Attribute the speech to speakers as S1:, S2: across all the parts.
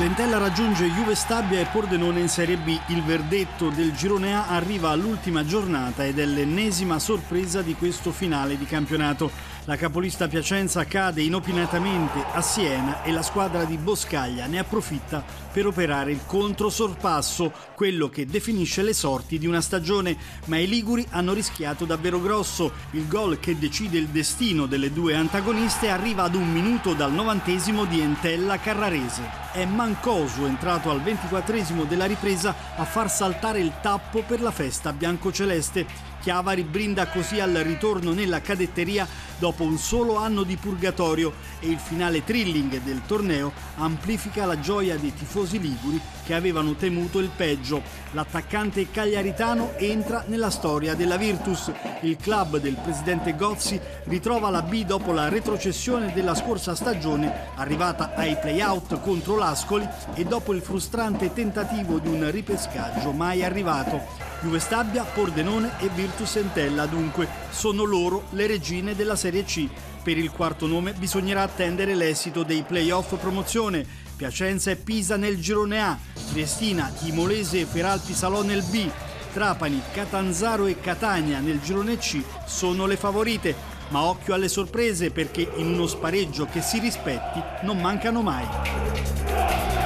S1: Lentella raggiunge Juve Stabia e Pordenone in Serie B. Il verdetto del girone A arriva all'ultima giornata ed è l'ennesima sorpresa di questo finale di campionato. La capolista Piacenza cade inopinatamente a Siena e la squadra di Boscaglia ne approfitta per operare il controsorpasso, quello che definisce le sorti di una stagione, ma i Liguri hanno rischiato davvero grosso. Il gol che decide il destino delle due antagoniste arriva ad un minuto dal novantesimo di Entella Carrarese. È Mancosu entrato al ventiquattresimo della ripresa a far saltare il tappo per la festa biancoceleste. Chiavari brinda così al ritorno nella cadetteria dopo dopo un solo anno di purgatorio e il finale thrilling del torneo amplifica la gioia dei tifosi liguri che avevano temuto il peggio. L'attaccante cagliaritano entra nella storia della Virtus. Il club del presidente Gozzi ritrova la B dopo la retrocessione della scorsa stagione arrivata ai playout contro l'Ascoli e dopo il frustrante tentativo di un ripescaggio mai arrivato. Juve Stabia, Pordenone e Virtus Entella dunque sono loro le regine della Serie C. Per il quarto nome bisognerà attendere l'esito dei playoff promozione. Piacenza e Pisa nel girone A, Triestina, Timolese e Feralti Salò nel B, Trapani, Catanzaro e Catania nel girone C sono le favorite, ma occhio alle sorprese perché in uno spareggio che si rispetti non mancano mai.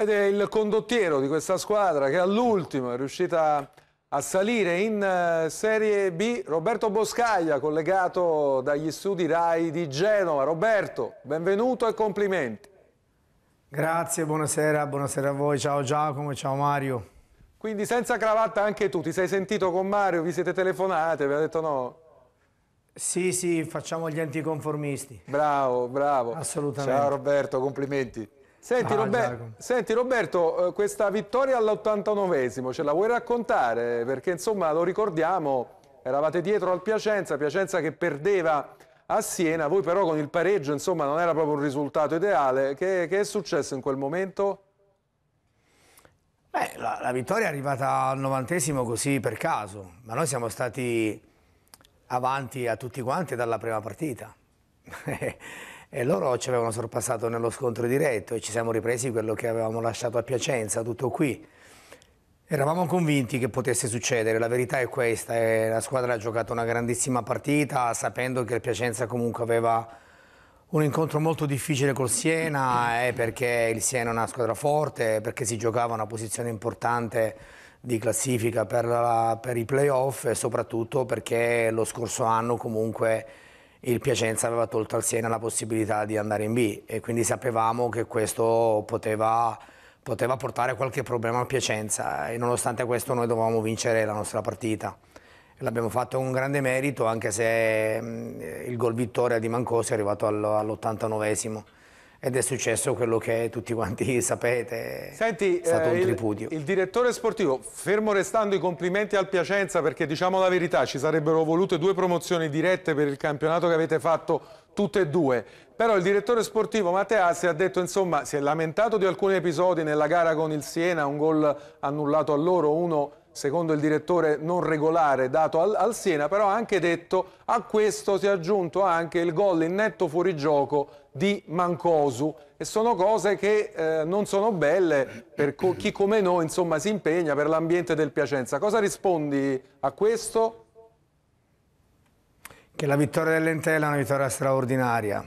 S2: Ed è il condottiero di questa squadra che all'ultimo è riuscita a salire in eh, Serie B. Roberto Boscaglia, collegato dagli studi RAI di Genova. Roberto, benvenuto e complimenti.
S3: Grazie, buonasera, buonasera a voi. Ciao Giacomo, ciao Mario.
S2: Quindi senza cravatta anche tu, ti sei sentito con Mario, vi siete telefonate, vi ha detto no? Sì, sì, facciamo gli anticonformisti. Bravo, bravo. Assolutamente. Ciao Roberto, complimenti. Senti, ah, Robert, senti, Roberto, eh, questa vittoria all'89esimo ce la vuoi raccontare? Perché insomma lo ricordiamo, eravate dietro al Piacenza, Piacenza che perdeva a Siena, voi però con il pareggio insomma non era proprio un risultato ideale. Che, che è successo in quel momento?
S3: Beh, la, la vittoria è arrivata al 90esimo così per caso, ma noi siamo stati avanti a tutti quanti dalla prima partita. e loro ci avevano sorpassato nello scontro diretto e ci siamo ripresi quello che avevamo lasciato a Piacenza, tutto qui. Eravamo convinti che potesse succedere, la verità è questa, eh, la squadra ha giocato una grandissima partita sapendo che il Piacenza comunque aveva un incontro molto difficile col Siena eh, perché il Siena è una squadra forte, perché si giocava una posizione importante di classifica per, la, per i playoff e soprattutto perché lo scorso anno comunque il Piacenza aveva tolto al Siena la possibilità di andare in B e quindi sapevamo che questo poteva, poteva portare qualche problema al Piacenza e nonostante questo noi dovevamo vincere la nostra partita. L'abbiamo fatto un grande merito anche se mm, il gol vittoria di Mancosi è arrivato all'89esimo ed è successo quello che tutti quanti sapete, Senti, è stato un eh, tripudio. Il, il, direttore sportivo, fermo restando i complimenti
S2: al Piacenza perché diciamo la verità, ci sarebbero volute due promozioni dirette per il campionato che avete fatto tutte e due, però il direttore sportivo Matteassi ha detto insomma si è lamentato di alcuni episodi nella gara con il Siena, un gol annullato a loro, uno secondo il direttore non regolare dato al, al, Siena, però ha anche detto a questo si è aggiunto anche il gol in netto fuorigioco di Mancosu e sono cose che eh, non sono belle per co chi come noi insomma, si impegna per l'ambiente del Piacenza. Cosa rispondi a questo?
S3: Che la vittoria dell'Entella è una vittoria straordinaria,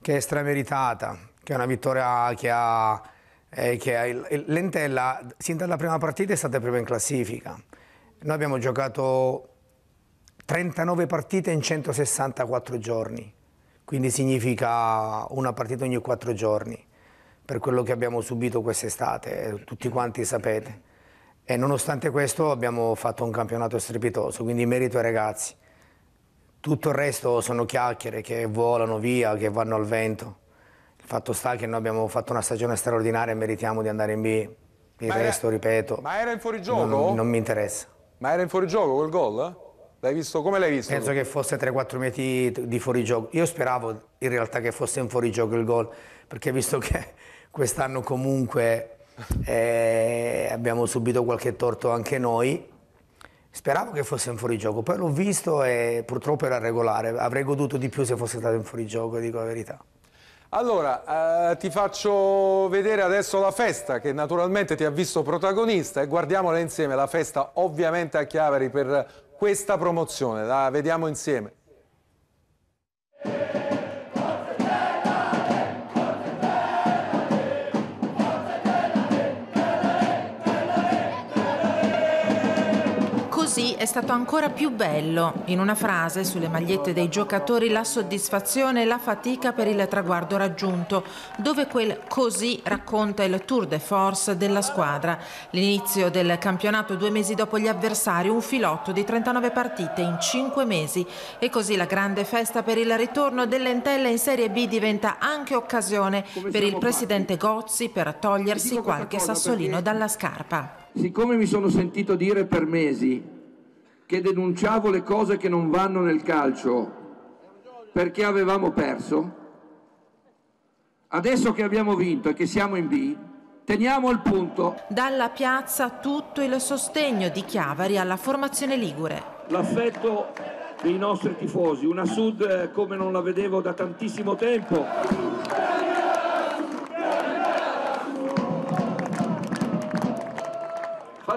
S3: che è strameritata, che è una vittoria che ha è che l'Entella sin dalla prima partita è stata prima in classifica. Noi abbiamo giocato 39 partite in 164 giorni, quindi significa una partita ogni 4 giorni per quello che abbiamo subito quest'estate, tutti quanti sapete. E nonostante questo abbiamo fatto un campionato strepitoso, quindi merito ai ragazzi. Tutto il resto sono chiacchiere che volano via, che vanno al vento. Fatto sta che noi abbiamo fatto una stagione straordinaria e meritiamo di andare in B. Il ma resto, era, ripeto... Ma era in fuorigioco? Non, non mi interessa. Ma era in fuorigioco quel gol? L'hai visto? Come l'hai visto? Penso tu? che fosse 3-4 metri di fuorigioco. Io speravo in realtà che fosse in fuorigioco il gol, perché visto che quest'anno comunque eh, abbiamo subito qualche torto anche noi, speravo che fosse in fuorigioco. Poi l'ho visto e purtroppo era regolare. Avrei goduto di più se fosse stato in fuorigioco, dico la verità.
S2: Allora, eh, ti faccio vedere adesso la festa che naturalmente ti ha visto protagonista e guardiamola insieme, la festa ovviamente a Chiaveri per questa promozione, la vediamo insieme.
S4: sì è stato ancora più bello. In una frase sulle magliette dei giocatori la soddisfazione e la fatica per il traguardo raggiunto, dove quel così racconta il tour de force della squadra. L'inizio del campionato due mesi dopo gli avversari, un filotto di 39 partite in 5 mesi e così la grande festa per il ritorno dell'Entella in Serie B diventa anche occasione per il presidente Gozzi per togliersi qualche sassolino dalla scarpa.
S2: Siccome mi sono sentito dire per mesi che denunciavo le cose che non vanno nel calcio perché avevamo perso, adesso che abbiamo vinto e che siamo in B,
S4: teniamo il punto. Dalla piazza tutto il sostegno di Chiavari alla formazione Ligure.
S2: L'affetto dei nostri tifosi, una Sud eh, come non
S1: la vedevo da tantissimo tempo.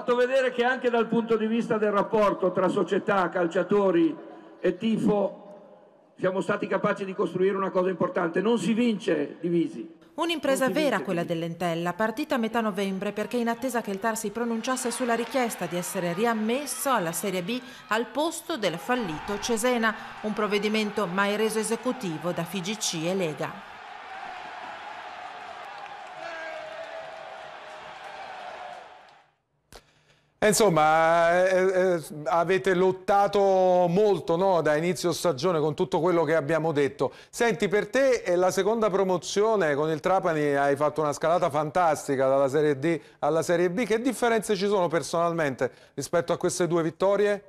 S1: fatto vedere che anche dal punto di vista
S2: del rapporto tra società, calciatori e tifo siamo stati capaci di costruire una cosa importante, non si vince divisi.
S4: Un'impresa vera quella dell'Entella, partita a metà novembre perché in attesa che il TAR si pronunciasse sulla richiesta di essere riammesso alla Serie B al posto del fallito Cesena, un provvedimento mai reso esecutivo da FIGC e Lega.
S2: Eh, insomma, eh, eh, eh, avete lottato molto no? da inizio stagione con tutto quello che abbiamo detto. Senti, per te eh, la seconda promozione con il Trapani hai fatto una scalata fantastica dalla Serie D alla Serie B. Che differenze ci sono personalmente rispetto a queste due
S3: vittorie?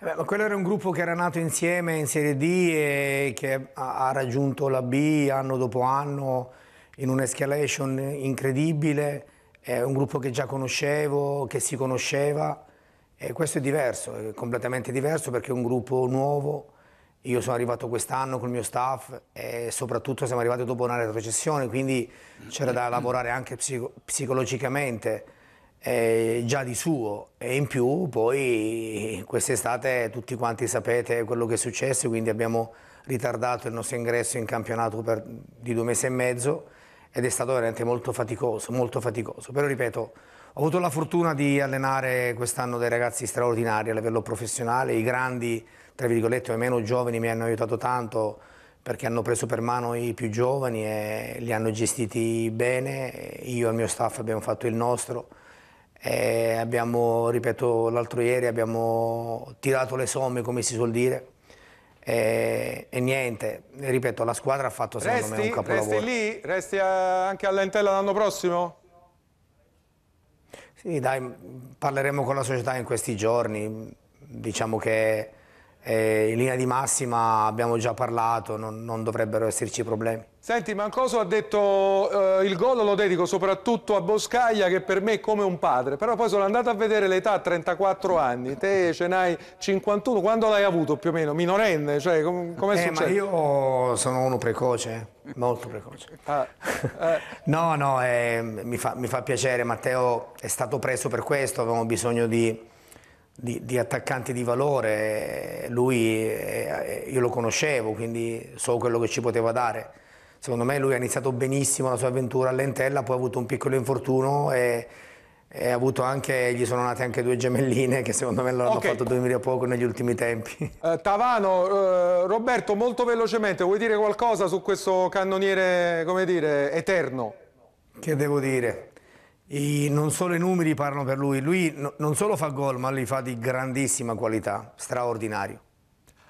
S3: Beh, quello era un gruppo che era nato insieme in Serie D e che ha raggiunto la B anno dopo anno in un'escalation incredibile è un gruppo che già conoscevo, che si conosceva e questo è diverso, è completamente diverso perché è un gruppo nuovo, io sono arrivato quest'anno con il mio staff e soprattutto siamo arrivati dopo una retrocessione, quindi c'era da lavorare anche psico psicologicamente eh, già di suo e in più poi quest'estate tutti quanti sapete quello che è successo, quindi abbiamo ritardato il nostro ingresso in campionato per, di due mesi e mezzo ed è stato veramente molto faticoso, molto faticoso. Però ripeto, ho avuto la fortuna di allenare quest'anno dei ragazzi straordinari a livello professionale, i grandi, tra virgolette, o meno giovani mi hanno aiutato tanto perché hanno preso per mano i più giovani e li hanno gestiti bene, io e il mio staff abbiamo fatto il nostro. E abbiamo, ripeto, l'altro ieri abbiamo tirato le somme, come si suol dire, e, e, niente, ripeto, la squadra ha fatto secondo resti, me un capolavoro. Resti
S2: lì? Resti a, anche
S3: all'entella l'anno prossimo? Sì, dai, parleremo con la società in questi giorni. Diciamo che eh, in linea di massima abbiamo già parlato, non, non dovrebbero esserci problemi.
S2: Senti, Mancoso ha detto eh, il gol lo dedico soprattutto a Boscaglia che per me è come un padre, però poi sono andato a vedere l'età, 34 anni, te ce n'hai 51, quando l'hai avuto più o meno? Minorenne? Cioè, com è eh, successo?
S3: io sono uno precoce, eh, molto precoce. Ah, eh. no, no, eh, mi fa, mi fa piacere, Matteo è stato preso per questo, avevamo bisogno di di, di, attaccanti di valore, lui eh, io lo conoscevo, quindi so quello che ci poteva dare. Secondo me lui ha iniziato benissimo la sua avventura all'Entella, poi ha avuto un piccolo infortunio e, e ha avuto anche, gli sono nate anche due gemelline che secondo me l'hanno okay. fatto dormire poco negli ultimi tempi.
S2: Eh, Tavano, eh, Roberto, molto velocemente, vuoi dire qualcosa su questo cannoniere, come dire, eterno?
S3: Che devo dire? I, non solo i numeri parlano per lui, lui no, non solo fa gol, ma li fa di grandissima qualità, straordinario.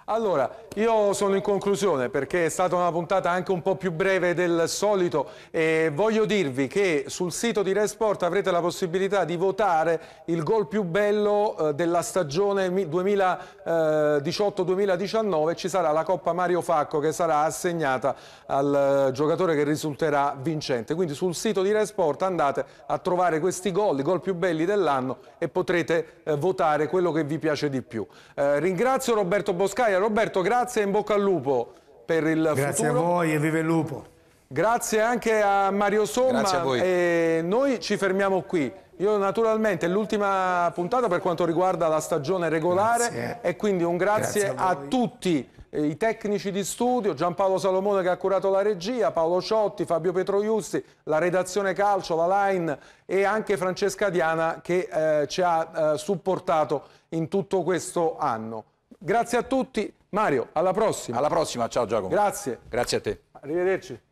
S3: Allora, io
S2: sono in conclusione perché è stata una puntata anche un po' più breve del solito e voglio dirvi che sul sito di Resport avrete la possibilità di votare il gol più bello eh, della stagione 2018-2019 eh, ci sarà la Coppa Mario Facco che sarà assegnata al eh, giocatore che risulterà vincente. Quindi sul sito di Resport andate a trovare questi gol, i gol più belli dell'anno e potrete votare quello che vi piace di più. ringrazio Roberto Boscai Gaia. Roberto, grazie e in bocca al lupo per il grazie Grazie a voi e vive il lupo. Grazie anche a Mario Somma. Grazie A voi. noi ci fermiamo qui. Io naturalmente l'ultima puntata per quanto riguarda la stagione regolare grazie. e quindi un grazie, grazie a, a tutti eh, i tecnici di studio, Giampaolo Salomone che ha curato la regia, Paolo Ciotti, Fabio Petroiusti, la redazione calcio, la Line e anche Francesca Diana che eh, ci ha eh, supportato in tutto questo anno. Grazie a tutti. Mario, alla prossima. Alla prossima, ciao Giacomo. Grazie. Grazie a te. Arrivederci.